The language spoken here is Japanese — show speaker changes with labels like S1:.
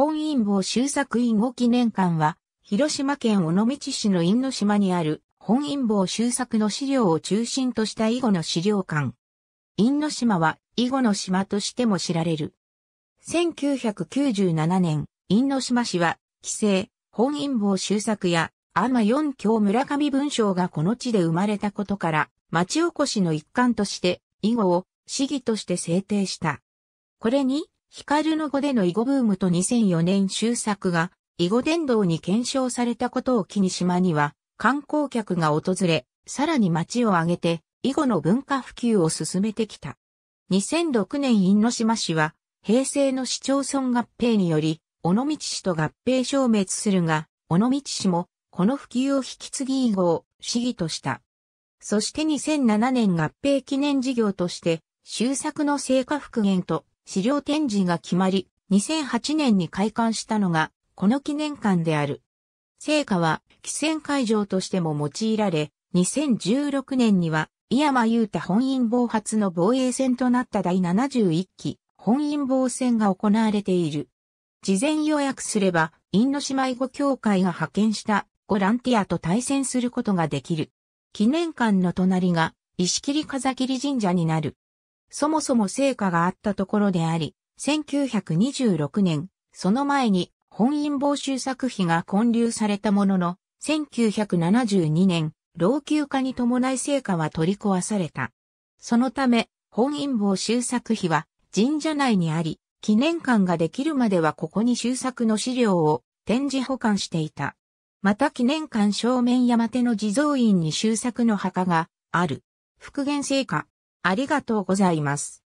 S1: 本因坊修作因坊記念館は、広島県尾道市の因島にある本因坊修作の資料を中心とした囲碁の資料館。因島は囲碁の島としても知られる。1997年、因島市は、規制、本因坊修作や、天四教村上文章がこの地で生まれたことから、町おこしの一環として、囲碁を、市議として制定した。これに、ヒカルの語での囲碁ブームと2004年終作が、囲碁伝道に検証されたことを機に島には、観光客が訪れ、さらに町を挙げて、囲碁の文化普及を進めてきた。2006年因島市は、平成の市町村合併により、尾道市と合併消滅するが、尾道市も、この普及を引き継ぎ囲碁を市議とした。そして2007年合併記念事業として、修作の成果復元と資料展示が決まり、2008年に開館したのが、この記念館である。聖火は、汽船会場としても用いられ、2016年には、井山雄太本因坊発の防衛戦となった第71期、本因坊戦が行われている。事前予約すれば、因島囲碁協会が派遣したボランティアと対戦することができる。記念館の隣が、石切風切神社になる。そもそも成果があったところであり、1926年、その前に本因坊修作費が混流されたものの、1972年、老朽化に伴い成果は取り壊された。そのため、本因坊修作費は神社内にあり、記念館ができるまではここに修作の資料を展示保管していた。また記念館正面山手の地蔵院に修作の墓がある。復元成果、ありがとうございます。